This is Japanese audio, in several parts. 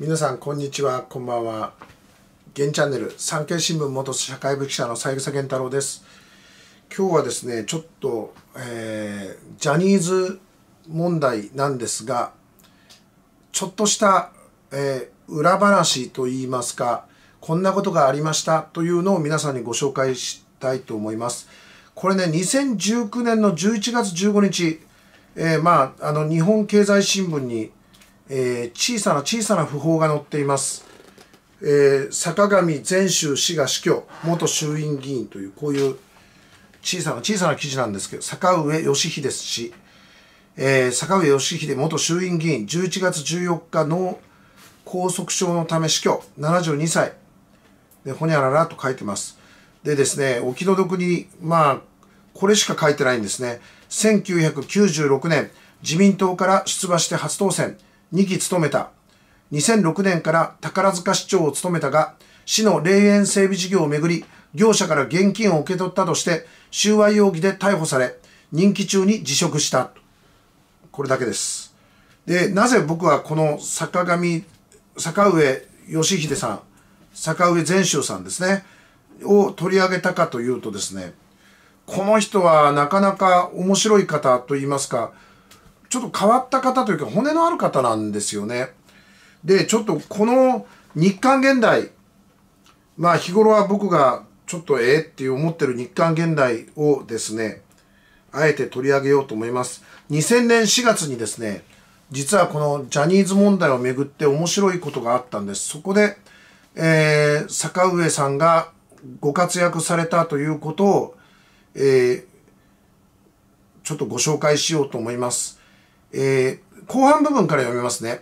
皆さんこんにちはこんばんは現チャンネル産経新聞元社会部記者の三枝源太郎です今日はですねちょっと、えー、ジャニーズ問題なんですがちょっとした、えー、裏話といいますかこんなことがありましたというのを皆さんにご紹介したいと思いますこれね2019年の11月15日えー、まあ、あの日本経済新聞にえー、小さな小さな訃報が載っています。えー、坂上善州氏が死去、元衆院議員という、こういう小さな小さな記事なんですけど、坂上義秀し、えー、坂上義秀元衆院議員、11月14日、脳拘束症のため死去、72歳、でほにゃららと書いてます。でですね、お気の毒に、まあ、これしか書いてないんですね。1996年、自民党から出馬して初当選。2期務めた。2006年から宝塚市長を務めたが、市の霊園整備事業をめぐり、業者から現金を受け取ったとして、収賄容疑で逮捕され、任期中に辞職した。これだけです。で、なぜ僕はこの坂上、坂上義秀さん、坂上善秀さんですね、を取り上げたかというとですね、この人はなかなか面白い方といいますか、ちょっと変わった方というか骨のある方なんですよね。で、ちょっとこの日韓現代、まあ日頃は僕がちょっとええって思ってる日韓現代をですね、あえて取り上げようと思います。2000年4月にですね、実はこのジャニーズ問題をめぐって面白いことがあったんです。そこで、えー、坂上さんがご活躍されたということを、えー、ちょっとご紹介しようと思います。えー、後半部分から読みますね。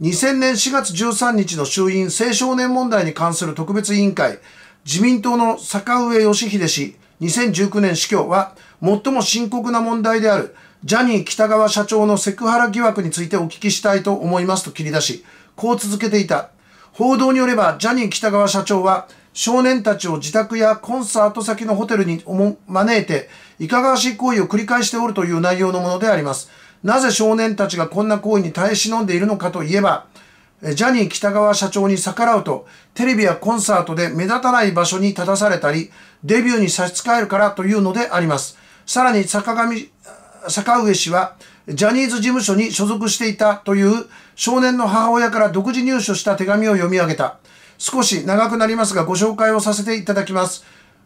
2000年4月13日の衆院青少年問題に関する特別委員会、自民党の坂上義秀氏、2019年死去は、最も深刻な問題である、ジャニー北川社長のセクハラ疑惑についてお聞きしたいと思いますと切り出し、こう続けていた。報道によれば、ジャニー北川社長は、少年たちを自宅やコンサート先のホテルに招いて、いかがわしい行為を繰り返しておるという内容のものであります。なぜ少年たちがこんな行為に耐え忍んでいるのかといえば、ジャニー北川社長に逆らうと、テレビやコンサートで目立たない場所に立たされたり、デビューに差し支えるからというのであります。さらに坂上、坂上氏は、ジャニーズ事務所に所属していたという少年の母親から独自入手した手紙を読み上げた。少し長くなりますがご紹介をさせていただきます。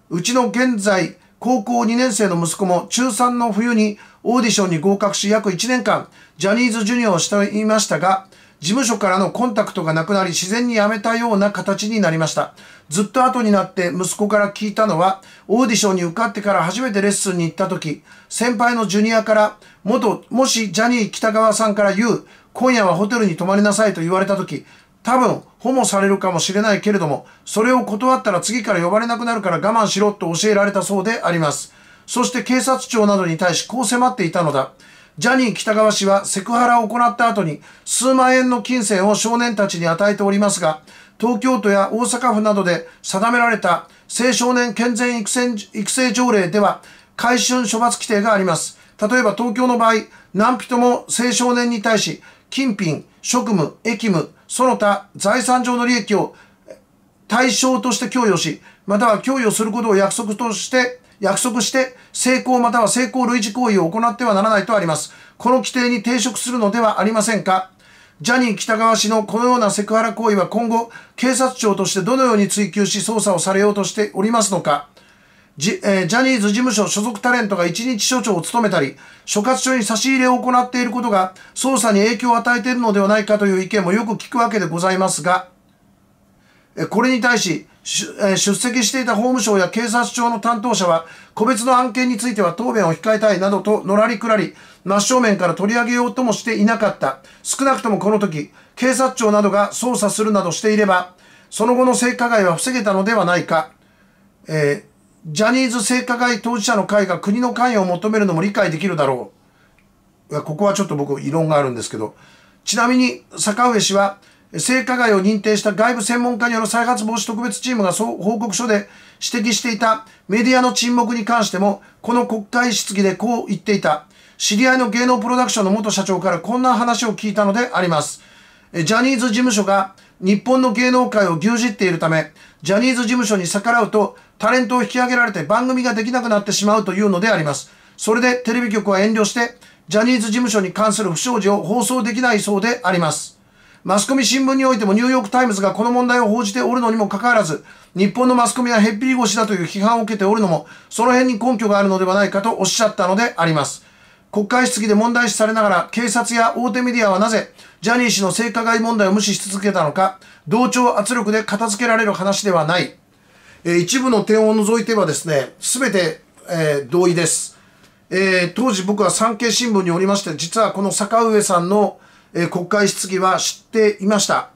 うちの現在、高校2年生の息子も中3の冬にオーディションに合格し約1年間ジャニーズジュニアをしていましたが、事務所からのコンタクトがなくなり自然に辞めたような形になりました。ずっと後になって息子から聞いたのは、オーディションに受かってから初めてレッスンに行った時、先輩のジュニアから、元、もしジャニー北川さんから言う、今夜はホテルに泊まりなさいと言われた時、多分、保護されるかもしれないけれども、それを断ったら次から呼ばれなくなるから我慢しろと教えられたそうであります。そして警察庁などに対しこう迫っていたのだ。ジャニー北川氏はセクハラを行った後に数万円の金銭を少年たちに与えておりますが、東京都や大阪府などで定められた青少年健全育成育成条例では、改春処罰規定があります。例えば東京の場合、何人も青少年に対し、金品、職務、役務、その他財産上の利益を対象として供与し、または供与することを約束として、約束して、成功または成功類似行為を行ってはならないとあります。この規定に抵触するのではありませんかジャニー喜多川氏のこのようなセクハラ行為は今後、警察庁としてどのように追及し捜査をされようとしておりますのかじえー、ジャニーズ事務所所属タレントが一日所長を務めたり、所轄署に差し入れを行っていることが捜査に影響を与えているのではないかという意見もよく聞くわけでございますが、えこれに対し、出席していた法務省や警察庁の担当者は、個別の案件については答弁を控えたいなどとのらりくらり、真正面から取り上げようともしていなかった。少なくともこの時、警察庁などが捜査するなどしていれば、その後の性加害は防げたのではないか。えージャニーズ性加害当事者の会が国の関与を求めるのも理解できるだろう。ここはちょっと僕、異論があるんですけど、ちなみに坂上氏は、性加害を認定した外部専門家による再発防止特別チームが報告書で指摘していたメディアの沈黙に関しても、この国会質疑でこう言っていた。知り合いの芸能プロダクションの元社長からこんな話を聞いたのであります。ジャニーズ事務所が日本の芸能界を牛耳っているため、ジャニーズ事務所に逆らうとタレントを引き上げられて番組ができなくなってしまうというのであります。それでテレビ局は遠慮して、ジャニーズ事務所に関する不祥事を放送できないそうであります。マスコミ新聞においてもニューヨークタイムズがこの問題を報じておるのにもかかわらず、日本のマスコミはヘッピり腰だという批判を受けておるのも、その辺に根拠があるのではないかとおっしゃったのであります。国会質疑で問題視されながら、警察や大手メディアはなぜ、ジャニー氏の性加害問題を無視し続けたのか、同調圧力で片付けられる話ではない。え一部の点を除いてはですね、すべて、えー、同意です。えー、当時僕は産経新聞におりまして、実はこの坂上さんの、えー、国会質疑は知っていました。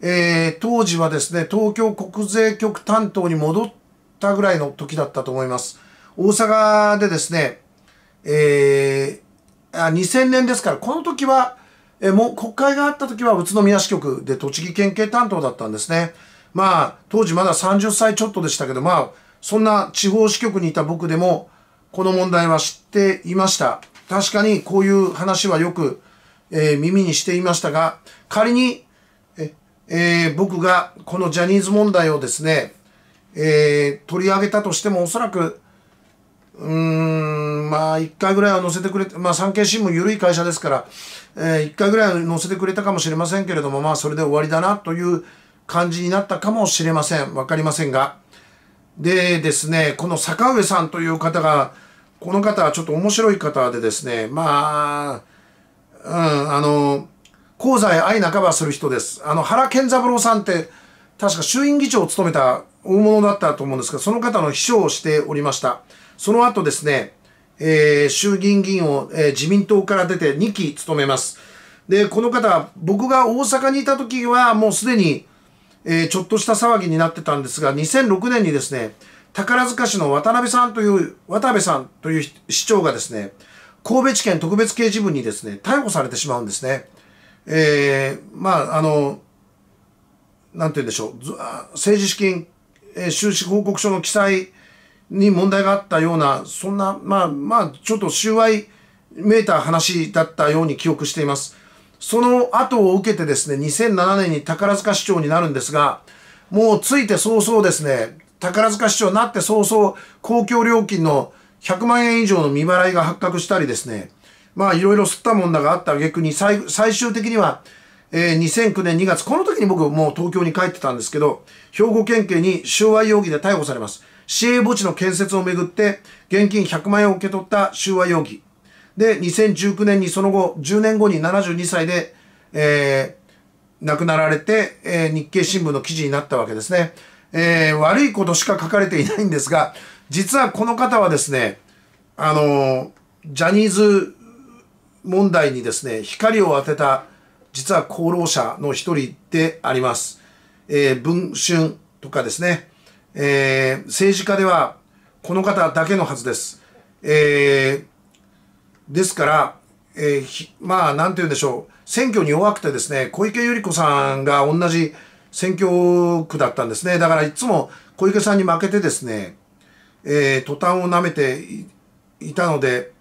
え当時はですね、東京国税局担当に戻ったぐらいの時だったと思います。大阪でですね、えあ2000年ですから、この時は、えもう国会があった時は宇都宮支局で栃木県警担当だったんですね。まあ、当時まだ30歳ちょっとでしたけど、まあ、そんな地方支局にいた僕でも、この問題は知っていました。確かにこういう話はよく、えー、耳にしていましたが、仮に、え、えー、僕がこのジャニーズ問題をですね、えー、取り上げたとしてもおそらく、うーん、まあ、一回ぐらいは載せてくれて、まあ、産経新聞緩い会社ですから、えー、回ぐらいは載せてくれたかもしれませんけれども、まあ、それで終わりだなという感じになったかもしれません。わかりませんが。でですね、この坂上さんという方が、この方はちょっと面白い方でですね、まあ、うん、あの、香西愛半ばする人です。あの、原健三郎さんって、確か衆院議長を務めた大物だったと思うんですが、その方の秘書をしておりました。その後ですね、えー、衆議院議員を、えー、自民党から出て2期務めます。で、この方、僕が大阪にいた時はもうすでにえー、ちょっとした騒ぎになってたんですが、2006年にですね、宝塚市の渡辺さんという、渡辺さんという市長がですね、神戸地検特別刑事部にですね、逮捕されてしまうんですね。えー、まあ、あの、なんて言うんでしょう、政治資金、えー、収支報告書の記載に問題があったような、そんな、まあ、まあ、ちょっと収賄めいた話だったように記憶しています。その後を受けてですね、2007年に宝塚市長になるんですが、もうついて早々ですね、宝塚市長になって早々、公共料金の100万円以上の未払いが発覚したりですね、まあいろいろ吸ったもんだがあった逆に最最終的には、えー、2009年2月、この時に僕もう東京に帰ってたんですけど、兵庫県警に収賄容疑で逮捕されます。市営墓地の建設をめぐって現金100万円を受け取った収賄容疑。で、2019年にその後、10年後に72歳で、えー、亡くなられて、えー、日経新聞の記事になったわけですね。えー、悪いことしか書かれていないんですが、実はこの方はですね、あのジャニーズ問題にですね、光を当てた、実は功労者の一人であります。えー、文春とかですね、えー、政治家ではこの方だけのはずです。えー、ですから、えー、まあ、なんて言うんでしょう、選挙に弱くてですね、小池百合子さんが同じ選挙区だったんですね。だからいつも小池さんに負けてですね、えー、途端を舐めていたので、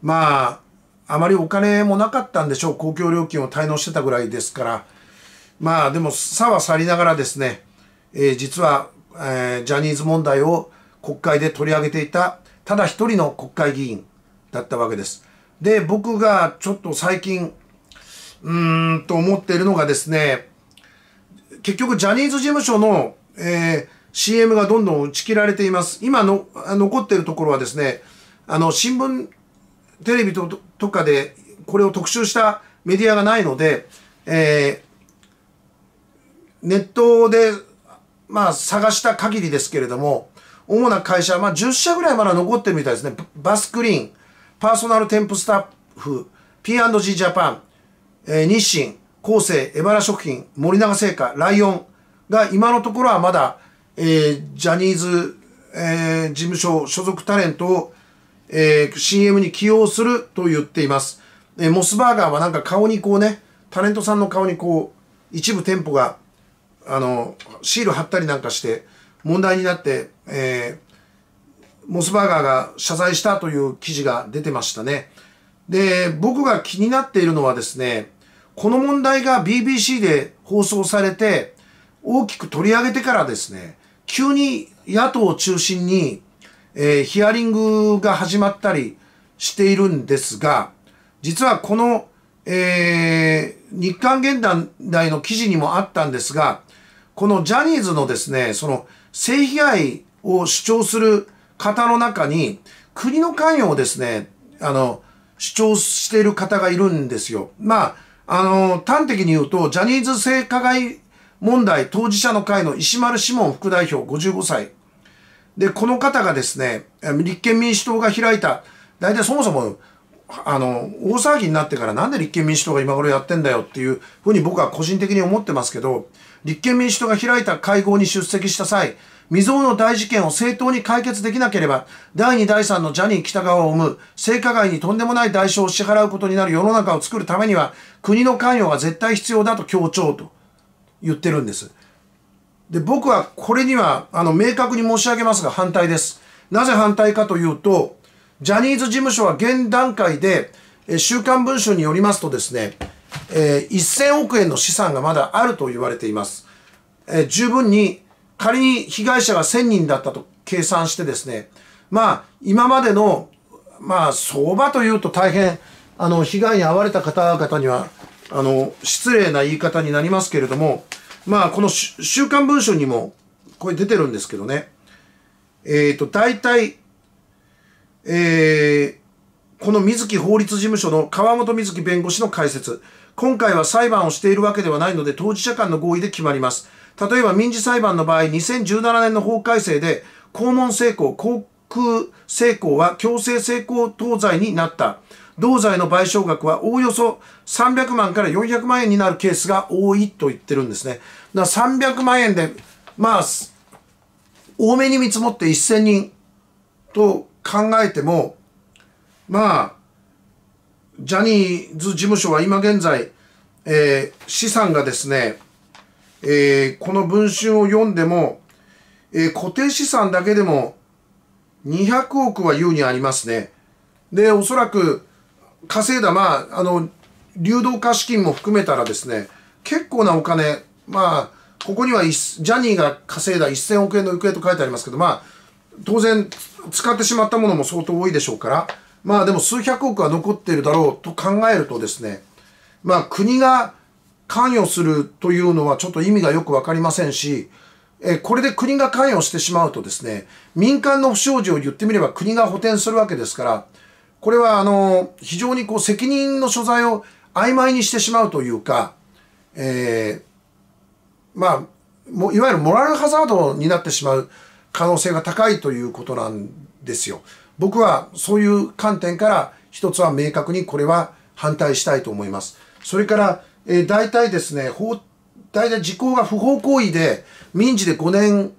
まあ、あまりお金もなかったんでしょう。公共料金を滞納してたぐらいですから。まあ、でも、差は去りながらですね、えー、実は、えー、ジャニーズ問題を国会で取り上げていた、ただ一人の国会議員、だったわけです。で、僕がちょっと最近、うーんと思っているのがですね、結局ジャニーズ事務所の、えー、CM がどんどん打ち切られています。今の残っているところはですね、あの、新聞、テレビととかでこれを特集したメディアがないので、えー、ネットで、まあ、探した限りですけれども、主な会社、まあ、10社ぐらいまだ残ってるみたいですね。バスクリーン、パーソナル店舗スタッフ、P&G ジャパン、えー、日清、厚生、エバラ食品、森永製菓、ライオンが今のところはまだ、えー、ジャニーズ、えー、事務所所属タレントを、え CM に起用すると言っています。えモスバーガーはなんか顔にこうね、タレントさんの顔にこう、一部店舗が、あの、シール貼ったりなんかして問題になって、えモスバーガーが謝罪したという記事が出てましたね。で、僕が気になっているのはですね、この問題が BBC で放送されて、大きく取り上げてからですね、急に野党を中心に、えー、ヒアリングが始まったりしているんですが、実はこの、えー、日韓現代の記事にもあったんですが、このジャニーズのですね、その性被害を主張する方の中に、国の関与をですね、あの、主張している方がいるんですよ。まあ、あの、端的に言うと、ジャニーズ性加害問題当事者の会の石丸志門副代表55歳。で、この方がですね、立憲民主党が開いた、大体そもそも、あの、大騒ぎになってからなんで立憲民主党が今頃やってんだよっていうふうに僕は個人的に思ってますけど、立憲民主党が開いた会合に出席した際、未曾有の大事件を正当に解決できなければ、第2、第3のジャニー北川を生む、性加害にとんでもない代償を支払うことになる世の中を作るためには、国の関与が絶対必要だと強調と言ってるんです。で、僕はこれには、あの、明確に申し上げますが反対です。なぜ反対かというと、ジャニーズ事務所は現段階で、え週刊文春によりますとですね、えー、1000億円の資産がまだあると言われています。えー、十分に仮に被害者が1000人だったと計算してですね、まあ、今までの、まあ、相場というと大変、あの、被害に遭われた方々には、あの、失礼な言い方になりますけれども、まあ、この週刊文春にも、これ出てるんですけどね、えっ、ー、と、大体、えー、この水木法律事務所の川本水木弁護士の解説。今回は裁判をしているわけではないので、当事者間の合意で決まります。例えば民事裁判の場合、2017年の法改正で、公文成功、航空成功は強制成功当罪になった。同罪の賠償額はおおよそ300万から400万円になるケースが多いと言ってるんですね。だから300万円で、まあ、多めに見積もって1000人と考えても、まあ、ジャニーズ事務所は今現在、えー、資産がですね、えー、この文春を読んでも、えー、固定資産だけでも200億は優にありますね。で、おそらく稼いだ、まあ、あの、流動化資金も含めたらですね、結構なお金、まあ、ここにはジャニーが稼いだ1000億円の行方と書いてありますけど、まあ、当然使ってしまったものも相当多いでしょうから、まあでも数百億は残っているだろうと考えるとですね、まあ国が関与するというのはちょっと意味がよくわかりませんし、えこれで国が関与してしまうとですね、民間の不祥事を言ってみれば国が補填するわけですから、これはあの、非常にこう責任の所在を曖昧にしてしまうというか、えー、まあ、もいわゆるモラルハザードになってしまう可能性が高いということなんですよ。僕はそういう観点から一つは明確にこれは反対したいと思います。それからえー、大体ですね、法、大体時効が不法行為で、民事で5年、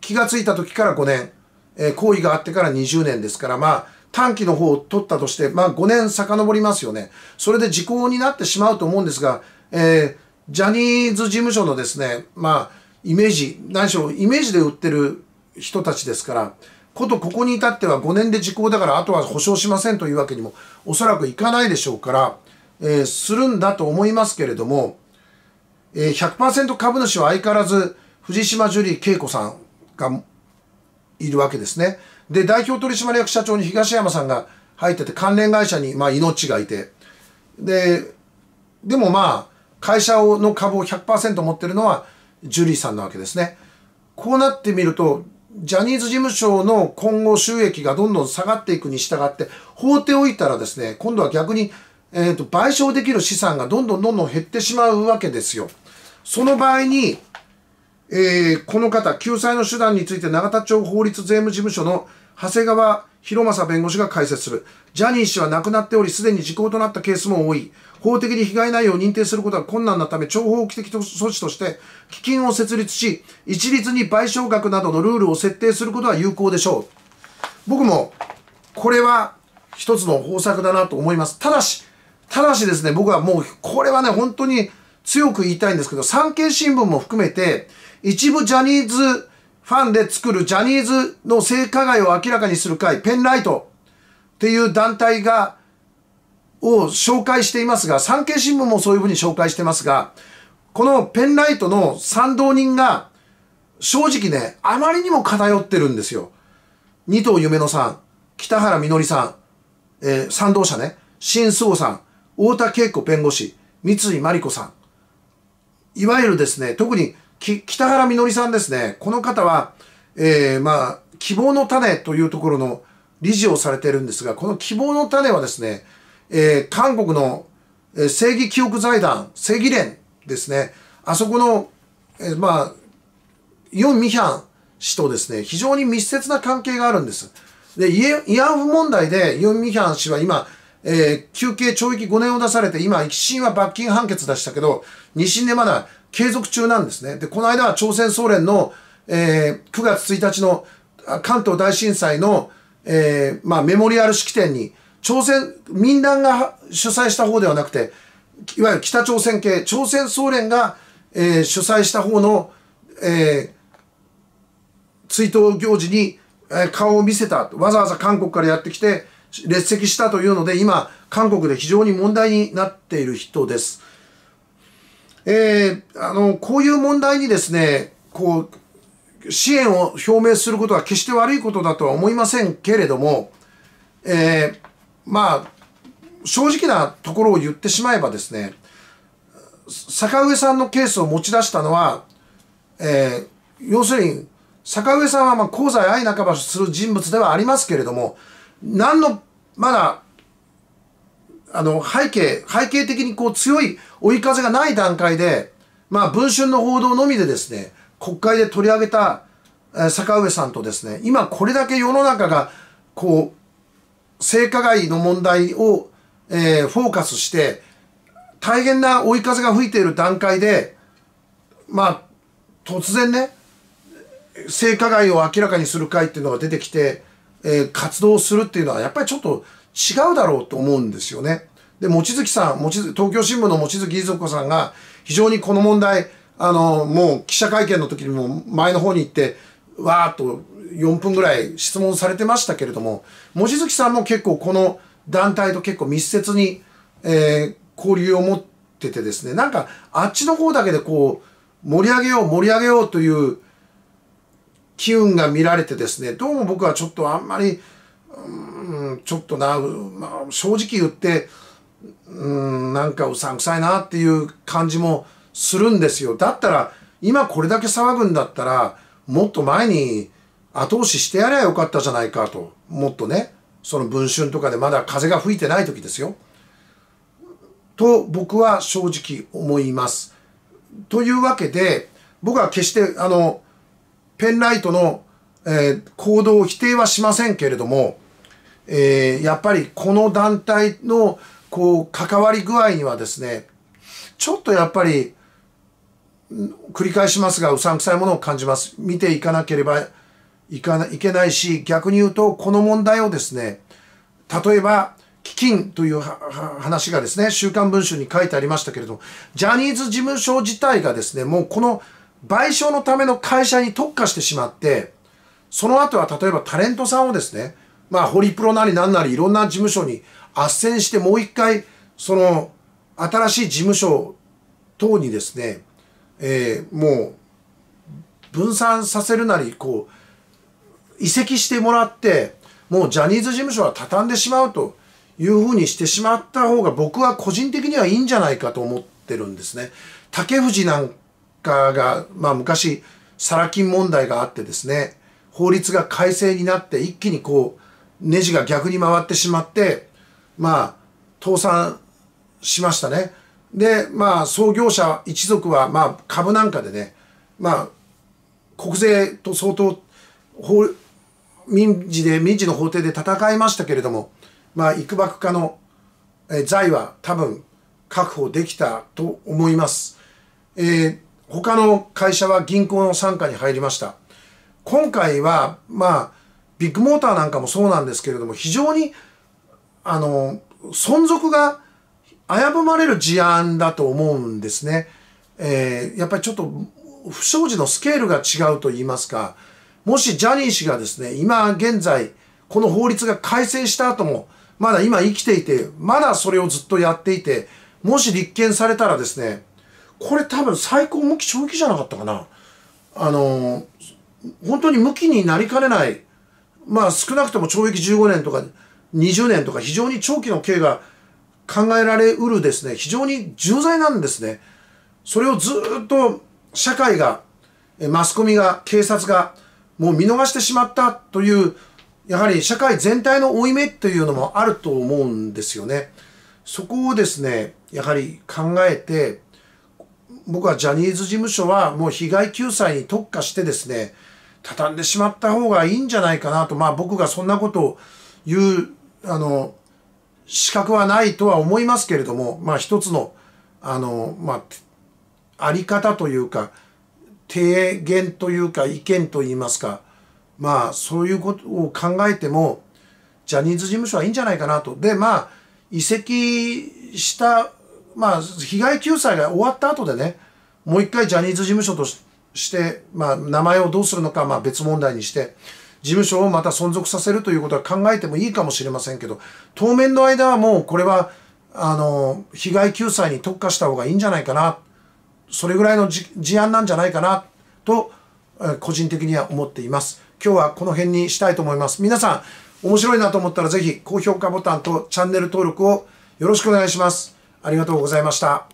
気がついた時から5年、えー、行為があってから20年ですから、まあ、短期の方を取ったとして、まあ5年遡りますよね。それで時効になってしまうと思うんですが、えー、ジャニーズ事務所のですね、まあ、イメージ、何しろイメージで売ってる人たちですから、ことここに至っては5年で時効だから、あとは保証しませんというわけにも、おそらくいかないでしょうから、えー、するんだと思いますけれども、えー、100%株主は相変わらず藤島ジュリー景子さんがいるわけですね。で、代表取締役社長に東山さんが入ってて、関連会社に、まあ、命がいて。で、でもまあ、会社の株を100%持ってるのはジュリーさんなわけですね。こうなってみると、ジャニーズ事務所の今後収益がどんどん下がっていくに従って、放っておいたらですね、今度は逆にえーと、賠償できる資産がどんどんどんどん減ってしまうわけですよ。その場合に、えー、この方、救済の手段について永田町法律税務事務所の長谷川博正弁護士が解説する。ジャニー氏は亡くなっており、すでに時効となったケースも多い。法的に被害内容を認定することは困難なため、超法規的措置として、基金を設立し、一律に賠償額などのルールを設定することは有効でしょう。僕も、これは一つの方策だなと思います。ただし、ただしですね、僕はもう、これはね、本当に強く言いたいんですけど、産経新聞も含めて、一部ジャニーズファンで作るジャニーズの性加害を明らかにする会、ペンライトっていう団体が、を紹介していますが、産経新聞もそういうふうに紹介してますが、このペンライトの賛同人が、正直ね、あまりにも偏ってるんですよ。二藤夢乃さん、北原みのりさん、えー、賛同者ね、新須さん、太田恵子弁護士、三井真理子さん。いわゆるですね、特に北原みのりさんですね、この方は、えー、まあ、希望の種というところの理事をされているんですが、この希望の種はですね、えー、韓国の正義記憶財団、正義連ですね、あそこの、えー、まあ、ヨン・ミヒャン氏とですね、非常に密接な関係があるんです。で、慰安婦問題でヨン・ミヒャン氏は今、えー、休刑懲役5年を出されて、今、1審は罰金判決出したけど、2審でまだ継続中なんですね。で、この間は朝鮮総連の、えー、9月1日の関東大震災の、えー、まあ、メモリアル式典に、朝鮮、民団が主催した方ではなくて、いわゆる北朝鮮系、朝鮮総連が、えー、主催した方の、えー、追悼行事に、えー、顔を見せた。わざわざ韓国からやってきて、列席したというので、今、韓国で非常に問題になっている人です。えー、あの、こういう問題にですね、こう、支援を表明することは決して悪いことだとは思いませんけれども、えー、まあ、正直なところを言ってしまえばですね、坂上さんのケースを持ち出したのは、えー、要するに、坂上さんはまあ、功罪愛半ばする人物ではありますけれども、何の、まだ、あの、背景、背景的にこう強い追い風がない段階で、まあ、文春の報道のみでですね、国会で取り上げた、え坂上さんとですね、今これだけ世の中が、こう、性加害の問題を、えー、フォーカスして、大変な追い風が吹いている段階で、まあ、突然ね、性加害を明らかにする会っていうのが出てきて、え活動するっていうのはやっぱりちょっと違うだろうと思うんですよね。で、望月さん、望月、東京新聞の望月い子さんが非常にこの問題、あの、もう記者会見の時にも前の方に行って、わーっと4分ぐらい質問されてましたけれども、望月さんも結構この団体と結構密接に、えー、交流を持っててですね、なんかあっちの方だけでこう、盛り上げよう盛り上げようという機運が見られてですね、どうも僕はちょっとあんまり、うん、ちょっとな、まあ、正直言って、うん、なんかうさんくさいなっていう感じもするんですよ。だったら、今これだけ騒ぐんだったら、もっと前に後押ししてやりゃよかったじゃないかと。もっとね、その文春とかでまだ風が吹いてない時ですよ。と僕は正直思います。というわけで、僕は決して、あの、ペンライトの、えー、行動を否定はしませんけれども、えー、やっぱりこの団体のこう関わり具合にはですねちょっとやっぱり繰り返しますがうさんくさいものを感じます見ていかなければいかないけないし逆に言うとこの問題をですね例えば基金という話がですね週刊文春に書いてありましたけれどもジャニーズ事務所自体がですねもうこの賠償のための会社に特化してしまって、その後は例えばタレントさんをですね、まあ、ホリプロなりなんなりいろんな事務所に斡旋して、もう一回、その、新しい事務所等にですね、えー、もう、分散させるなり、こう、移籍してもらって、もうジャニーズ事務所は畳んでしまうというふうにしてしまった方が僕は個人的にはいいんじゃないかと思ってるんですね。竹藤なん家が、まあ、昔サラ金問題があってですね法律が改正になって一気にこうネジが逆に回ってしまってまあ倒産しましたね。でまあ創業者一族は、まあ、株なんかでね、まあ、国税と相当法民事で民事の法廷で戦いましたけれどもまあ幾幕家の財は多分確保できたと思います。えー、他の会社は銀行の傘下に入りました。今回は、まあ、ビッグモーターなんかもそうなんですけれども、非常に、あの、存続が危ぶまれる事案だと思うんですね。えー、やっぱりちょっと、不祥事のスケールが違うと言いますか、もしジャニー氏がですね、今現在、この法律が改正した後も、まだ今生きていて、まだそれをずっとやっていて、もし立件されたらですね、これ多分最高向き長期じゃなかったかな。あの、本当に向きになりかねない、まあ少なくとも懲役15年とか20年とか非常に長期の刑が考えられうるですね、非常に重罪なんですね。それをずっと社会が、マスコミが、警察が、もう見逃してしまったという、やはり社会全体の負い目というのもあると思うんですよね。そこをですね、やはり考えて、僕はジャニーズ事務所はもう被害救済に特化してですね、畳んでしまった方がいいんじゃないかなと、まあ僕がそんなことを言う、あの、資格はないとは思いますけれども、まあ一つの、あの、まあ、あり方というか、提言というか意見といいますか、まあそういうことを考えても、ジャニーズ事務所はいいんじゃないかなと。で、まあ、移籍したまあ、被害救済が終わった後でね、もう一回ジャニーズ事務所として、まあ、名前をどうするのか、まあ、別問題にして、事務所をまた存続させるということは考えてもいいかもしれませんけど、当面の間はもうこれは、あの、被害救済に特化した方がいいんじゃないかな、それぐらいの事案なんじゃないかな、と、個人的には思っています。今日はこの辺にしたいと思います。皆さん、面白いなと思ったらぜひ高評価ボタンとチャンネル登録をよろしくお願いします。ありがとうございました。